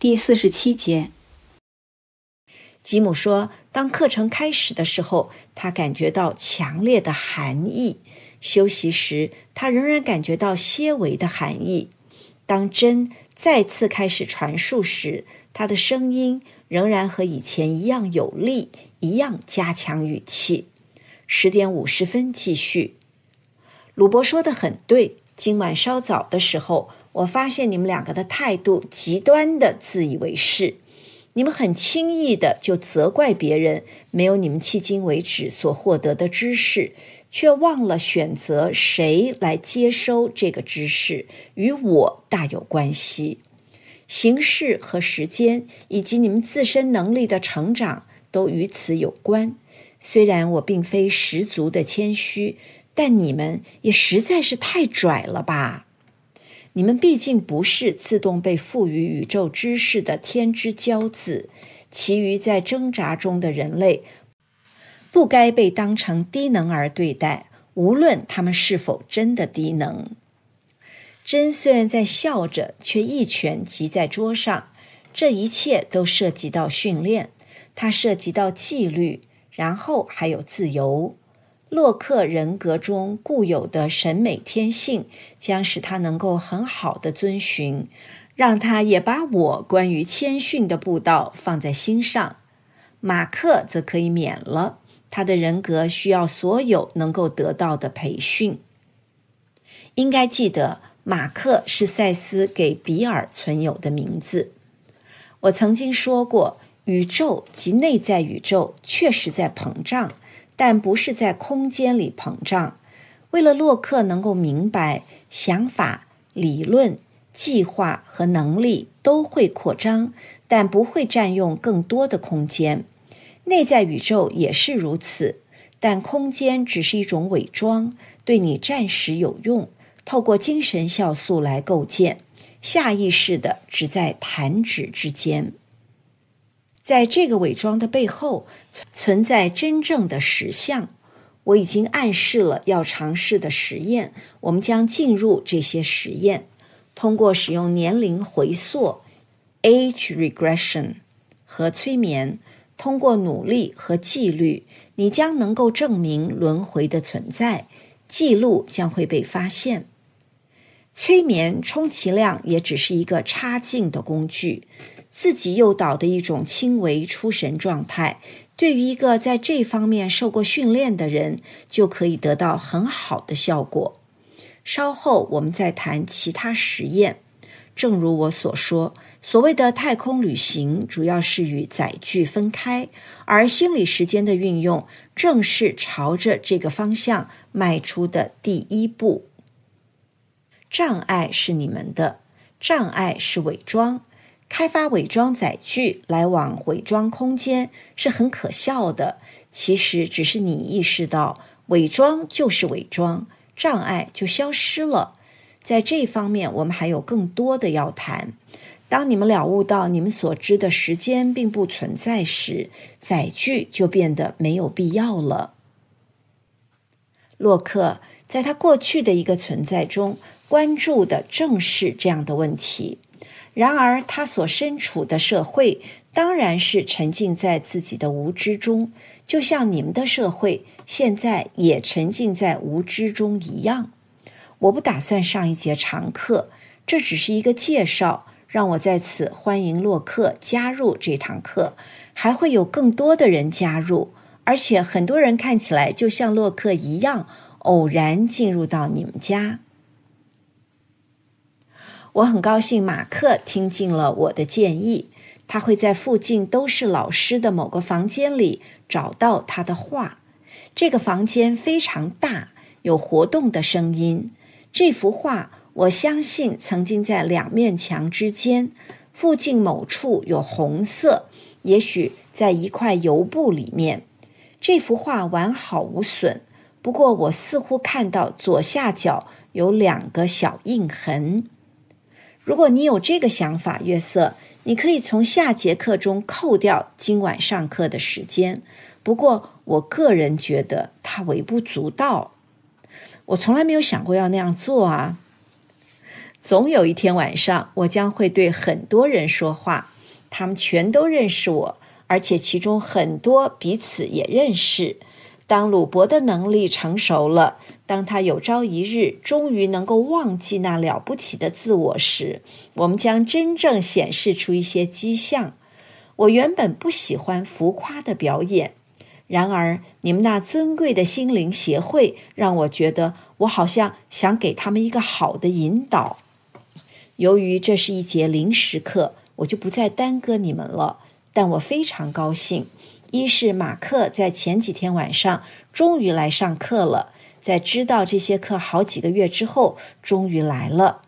第四十七节，吉姆说：“当课程开始的时候，他感觉到强烈的寒意。休息时，他仍然感觉到些微的寒意。当针再次开始传述时，他的声音仍然和以前一样有力，一样加强语气。”十点五十分，继续。鲁伯说的很对。今晚稍早的时候，我发现你们两个的态度极端的自以为是，你们很轻易的就责怪别人，没有你们迄今为止所获得的知识，却忘了选择谁来接收这个知识，与我大有关系。形式和时间以及你们自身能力的成长都与此有关。虽然我并非十足的谦虚。但你们也实在是太拽了吧！你们毕竟不是自动被赋予宇宙知识的天之骄子，其余在挣扎中的人类，不该被当成低能儿对待，无论他们是否真的低能。真虽然在笑着，却一拳击在桌上。这一切都涉及到训练，它涉及到纪律，然后还有自由。洛克人格中固有的审美天性，将使他能够很好的遵循，让他也把我关于谦逊的布道放在心上。马克则可以免了，他的人格需要所有能够得到的培训。应该记得，马克是赛斯给比尔存有的名字。我曾经说过，宇宙及内在宇宙确实在膨胀。但不是在空间里膨胀。为了洛克能够明白，想法、理论、计划和能力都会扩张，但不会占用更多的空间。内在宇宙也是如此。但空间只是一种伪装，对你暂时有用。透过精神酵素来构建，下意识的只在弹指之间。在这个伪装的背后，存在真正的实相。我已经暗示了要尝试的实验，我们将进入这些实验。通过使用年龄回溯 （age regression） 和催眠，通过努力和纪律，你将能够证明轮回的存在。记录将会被发现。催眠充其量也只是一个插进的工具，自己诱导的一种轻微出神状态。对于一个在这方面受过训练的人，就可以得到很好的效果。稍后我们再谈其他实验。正如我所说，所谓的太空旅行主要是与载具分开，而心理时间的运用正是朝着这个方向迈出的第一步。障碍是你们的，障碍是伪装，开发伪装载具来往伪装空间是很可笑的。其实只是你意识到伪装就是伪装，障碍就消失了。在这方面，我们还有更多的要谈。当你们了悟到你们所知的时间并不存在时，载具就变得没有必要了。洛克在他过去的一个存在中。关注的正是这样的问题。然而，他所身处的社会当然是沉浸在自己的无知中，就像你们的社会现在也沉浸在无知中一样。我不打算上一节长课，这只是一个介绍。让我在此欢迎洛克加入这堂课，还会有更多的人加入，而且很多人看起来就像洛克一样，偶然进入到你们家。我很高兴，马克听进了我的建议。他会在附近都是老师的某个房间里找到他的画。这个房间非常大，有活动的声音。这幅画，我相信曾经在两面墙之间附近某处有红色，也许在一块油布里面。这幅画完好无损，不过我似乎看到左下角有两个小印痕。如果你有这个想法，月色，你可以从下节课中扣掉今晚上课的时间。不过，我个人觉得它微不足道。我从来没有想过要那样做啊。总有一天晚上，我将会对很多人说话，他们全都认识我，而且其中很多彼此也认识。当鲁伯的能力成熟了，当他有朝一日终于能够忘记那了不起的自我时，我们将真正显示出一些迹象。我原本不喜欢浮夸的表演，然而你们那尊贵的心灵协会让我觉得，我好像想给他们一个好的引导。由于这是一节临时课，我就不再耽搁你们了。但我非常高兴。一是马克在前几天晚上终于来上课了，在知道这些课好几个月之后终于来了。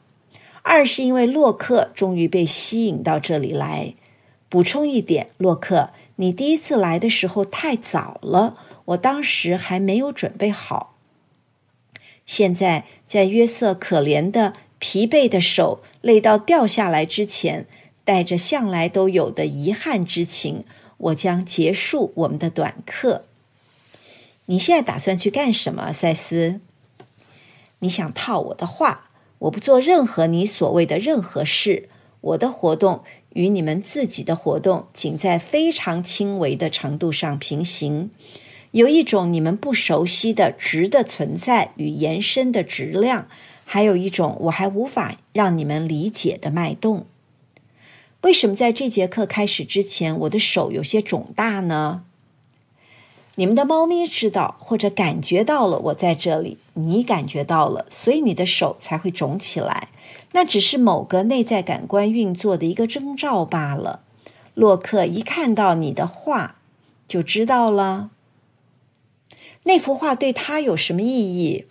二是因为洛克终于被吸引到这里来。补充一点，洛克，你第一次来的时候太早了，我当时还没有准备好。现在，在约瑟可怜的疲惫的手累到掉下来之前，带着向来都有的遗憾之情。我将结束我们的短课。你现在打算去干什么，塞斯？你想套我的话？我不做任何你所谓的任何事。我的活动与你们自己的活动仅在非常轻微的程度上平行。有一种你们不熟悉的值的存在与延伸的质量，还有一种我还无法让你们理解的脉动。为什么在这节课开始之前，我的手有些肿大呢？你们的猫咪知道或者感觉到了我在这里，你感觉到了，所以你的手才会肿起来。那只是某个内在感官运作的一个征兆罢了。洛克一看到你的画就知道了，那幅画对他有什么意义？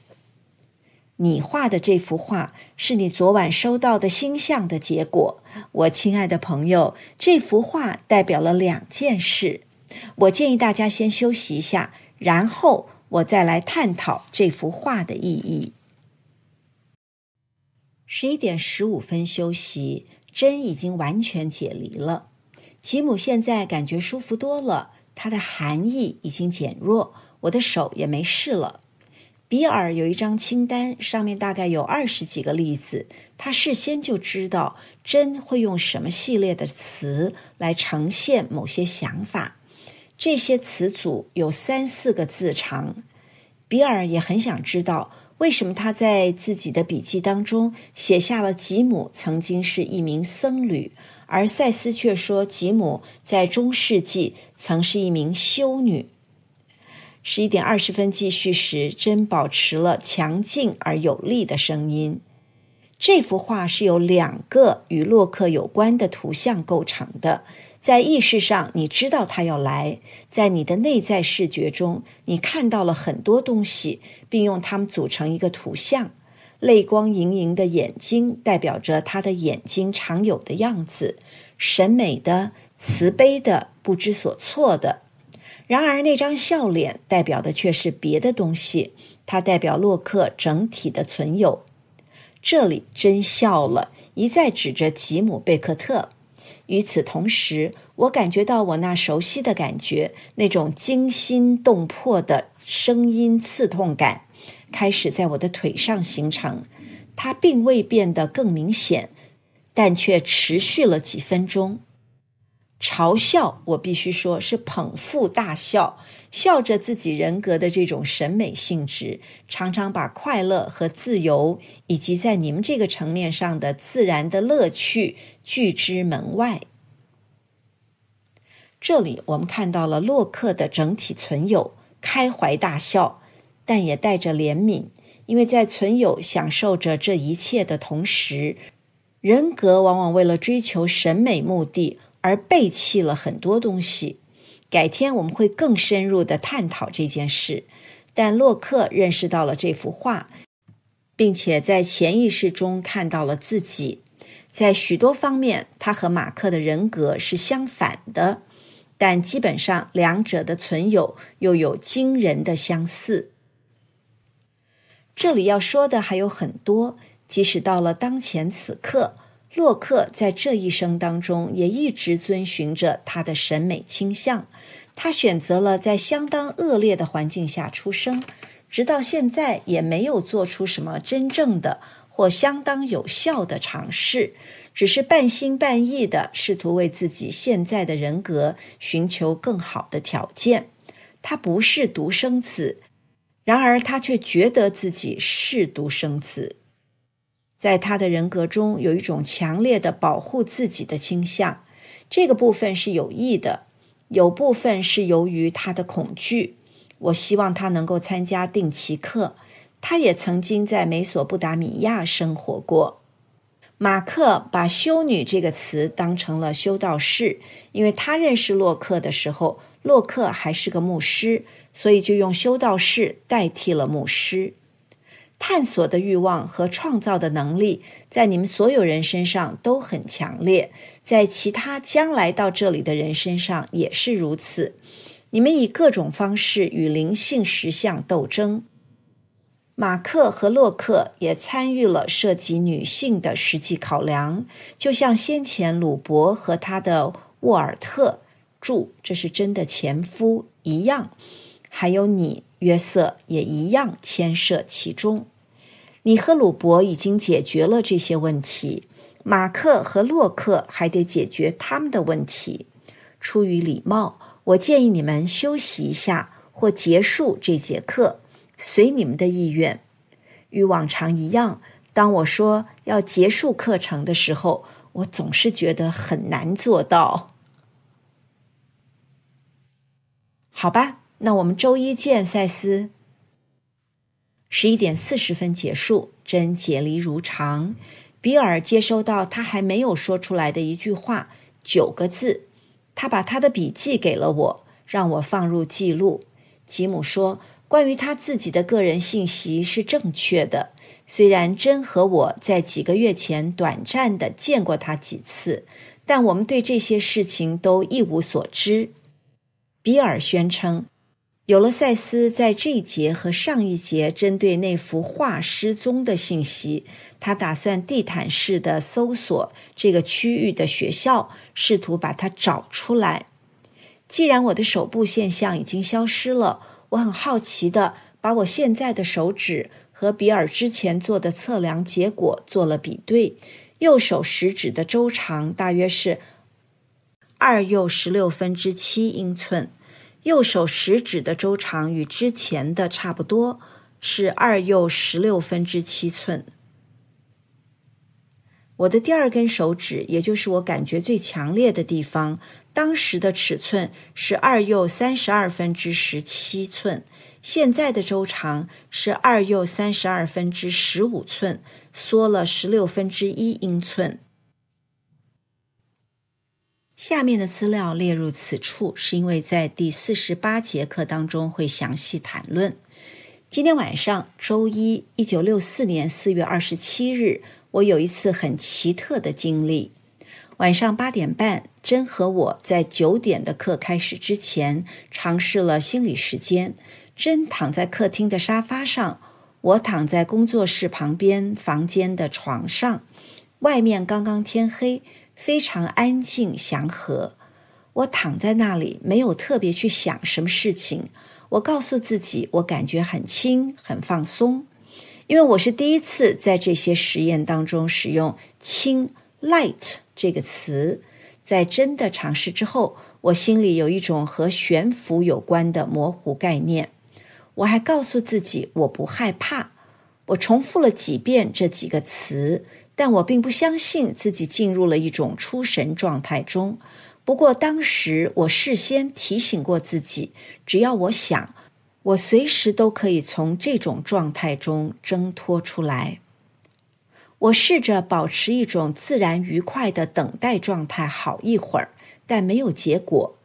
你画的这幅画是你昨晚收到的星象的结果，我亲爱的朋友，这幅画代表了两件事。我建议大家先休息一下，然后我再来探讨这幅画的意义。十一点十五分休息针已经完全解离了，吉姆现在感觉舒服多了，他的寒意已经减弱，我的手也没事了。比尔有一张清单，上面大概有二十几个例子。他事先就知道真会用什么系列的词来呈现某些想法。这些词组有三四个字长。比尔也很想知道为什么他在自己的笔记当中写下了吉姆曾经是一名僧侣，而塞斯却说吉姆在中世纪曾是一名修女。十一点二十分继续时，真保持了强劲而有力的声音。这幅画是由两个与洛克有关的图像构成的。在意识上，你知道他要来；在你的内在视觉中，你看到了很多东西，并用它们组成一个图像。泪光盈盈的眼睛代表着他的眼睛常有的样子：审美的、慈悲的、不知所措的。然而，那张笑脸代表的却是别的东西。它代表洛克整体的存有。这里真笑了，一再指着吉姆·贝克特。与此同时，我感觉到我那熟悉的感觉，那种惊心动魄的声音刺痛感，开始在我的腿上形成。它并未变得更明显，但却持续了几分钟。嘲笑我，必须说是捧腹大笑，笑着自己人格的这种审美性质，常常把快乐和自由，以及在你们这个层面上的自然的乐趣拒之门外。这里我们看到了洛克的整体存有开怀大笑，但也带着怜悯，因为在存有享受着这一切的同时，人格往往为了追求审美目的。而背弃了很多东西，改天我们会更深入的探讨这件事。但洛克认识到了这幅画，并且在潜意识中看到了自己。在许多方面，他和马克的人格是相反的，但基本上两者的存有又有惊人的相似。这里要说的还有很多，即使到了当前此刻。洛克在这一生当中也一直遵循着他的审美倾向，他选择了在相当恶劣的环境下出生，直到现在也没有做出什么真正的或相当有效的尝试，只是半心半意的试图为自己现在的人格寻求更好的条件。他不是独生子，然而他却觉得自己是独生子。在他的人格中有一种强烈的保护自己的倾向，这个部分是有益的，有部分是由于他的恐惧。我希望他能够参加定期课。他也曾经在美索不达米亚生活过。马克把“修女”这个词当成了“修道士”，因为他认识洛克的时候，洛克还是个牧师，所以就用“修道士”代替了“牧师”。探索的欲望和创造的能力，在你们所有人身上都很强烈，在其他将来到这里的人身上也是如此。你们以各种方式与灵性实相斗争。马克和洛克也参与了涉及女性的实际考量，就像先前鲁伯和他的沃尔特（注：这是真的前夫）一样，还有你。约瑟也一样牵涉其中。你和鲁伯已经解决了这些问题，马克和洛克还得解决他们的问题。出于礼貌，我建议你们休息一下或结束这节课，随你们的意愿。与往常一样，当我说要结束课程的时候，我总是觉得很难做到。好吧。那我们周一见，赛斯。十一点四十分结束，真解离如常。比尔接收到他还没有说出来的一句话，九个字。他把他的笔记给了我，让我放入记录。吉姆说，关于他自己的个人信息是正确的，虽然真和我在几个月前短暂的见过他几次，但我们对这些事情都一无所知。比尔宣称。尤罗塞斯在这一节和上一节针对那幅画失踪的信息，他打算地毯式的搜索这个区域的学校，试图把它找出来。既然我的手部现象已经消失了，我很好奇的把我现在的手指和比尔之前做的测量结果做了比对。右手食指的周长大约是二又十六分之七英寸。右手食指的周长与之前的差不多，是二又十六分之七寸。我的第二根手指，也就是我感觉最强烈的地方，当时的尺寸是二又三十二分之十七寸，现在的周长是二又三十二分之十五寸，缩了十六分之一英寸。下面的资料列入此处，是因为在第四十八节课当中会详细谈论。今天晚上，周一，一九六四年四月二十七日，我有一次很奇特的经历。晚上八点半，真和我在九点的课开始之前尝试了心理时间。真躺在客厅的沙发上，我躺在工作室旁边房间的床上。外面刚刚天黑。非常安静祥和，我躺在那里，没有特别去想什么事情。我告诉自己，我感觉很轻，很放松。因为我是第一次在这些实验当中使用“轻 ”（light） 这个词，在真的尝试之后，我心里有一种和悬浮有关的模糊概念。我还告诉自己，我不害怕。我重复了几遍这几个词。但我并不相信自己进入了一种出神状态中。不过当时我事先提醒过自己，只要我想，我随时都可以从这种状态中挣脱出来。我试着保持一种自然愉快的等待状态好一会儿，但没有结果。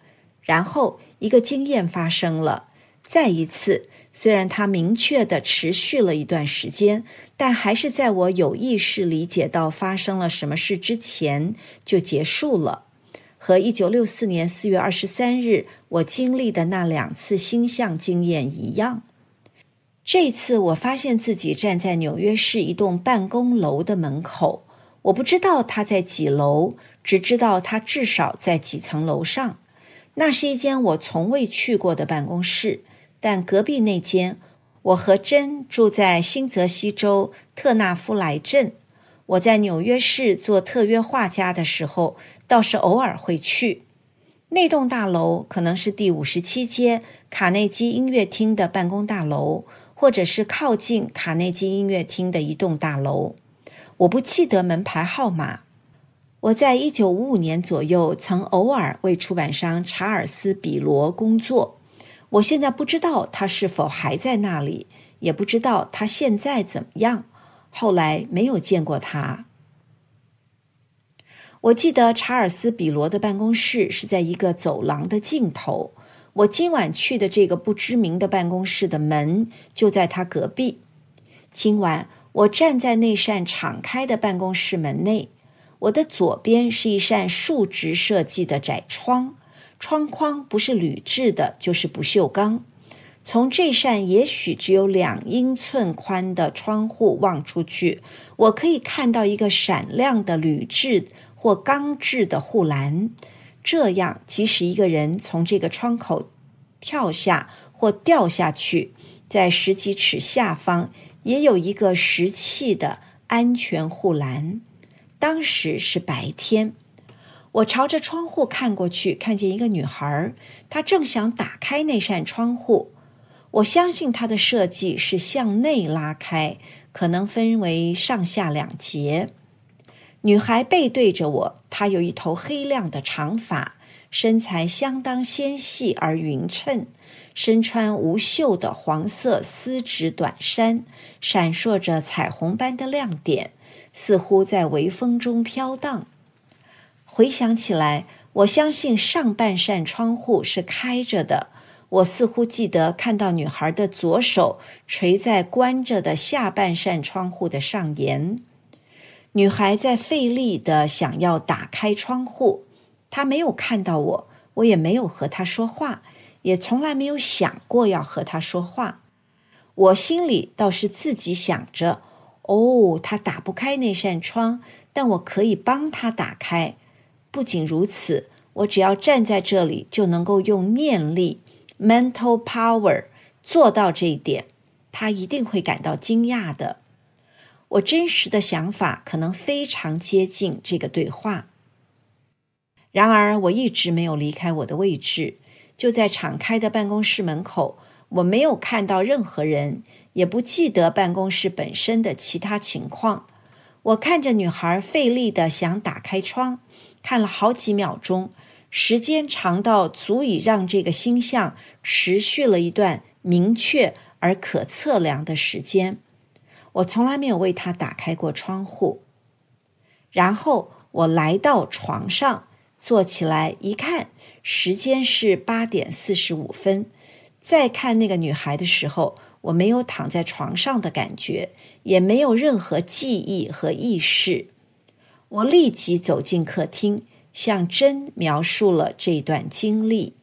然后一个经验发生了，再一次。虽然它明确的持续了一段时间，但还是在我有意识理解到发生了什么事之前就结束了，和一九六四年四月二十三日我经历的那两次星象经验一样。这次我发现自己站在纽约市一栋办公楼的门口，我不知道它在几楼，只知道它至少在几层楼上。那是一间我从未去过的办公室。但隔壁那间，我和珍住在新泽西州特纳夫莱镇。我在纽约市做特约画家的时候，倒是偶尔会去那栋大楼，可能是第五十七街卡内基音乐厅的办公大楼，或者是靠近卡内基音乐厅的一栋大楼。我不记得门牌号码。我在一九五五年左右曾偶尔为出版商查尔斯·比罗工作。我现在不知道他是否还在那里，也不知道他现在怎么样。后来没有见过他。我记得查尔斯·比罗的办公室是在一个走廊的尽头。我今晚去的这个不知名的办公室的门就在他隔壁。今晚我站在那扇敞开的办公室门内，我的左边是一扇竖直设计的窄窗。窗框不是铝制的，就是不锈钢。从这扇也许只有两英寸宽的窗户望出去，我可以看到一个闪亮的铝制或钢制的护栏。这样，即使一个人从这个窗口跳下或掉下去，在十几尺下方，也有一个石砌的安全护栏。当时是白天。我朝着窗户看过去，看见一个女孩，她正想打开那扇窗户。我相信她的设计是向内拉开，可能分为上下两节。女孩背对着我，她有一头黑亮的长发，身材相当纤细而匀称，身穿无袖的黄色丝质短衫，闪烁着彩虹般的亮点，似乎在微风中飘荡。回想起来，我相信上半扇窗户是开着的。我似乎记得看到女孩的左手垂在关着的下半扇窗户的上沿。女孩在费力的想要打开窗户，她没有看到我，我也没有和她说话，也从来没有想过要和她说话。我心里倒是自己想着：哦，她打不开那扇窗，但我可以帮她打开。不仅如此，我只要站在这里，就能够用念力 （mental power） 做到这一点，他一定会感到惊讶的。我真实的想法可能非常接近这个对话。然而，我一直没有离开我的位置，就在敞开的办公室门口。我没有看到任何人，也不记得办公室本身的其他情况。我看着女孩费力的想打开窗。看了好几秒钟，时间长到足以让这个星象持续了一段明确而可测量的时间。我从来没有为他打开过窗户。然后我来到床上坐起来，一看时间是八点四十五分。再看那个女孩的时候，我没有躺在床上的感觉，也没有任何记忆和意识。我立即走进客厅，向真描述了这段经历。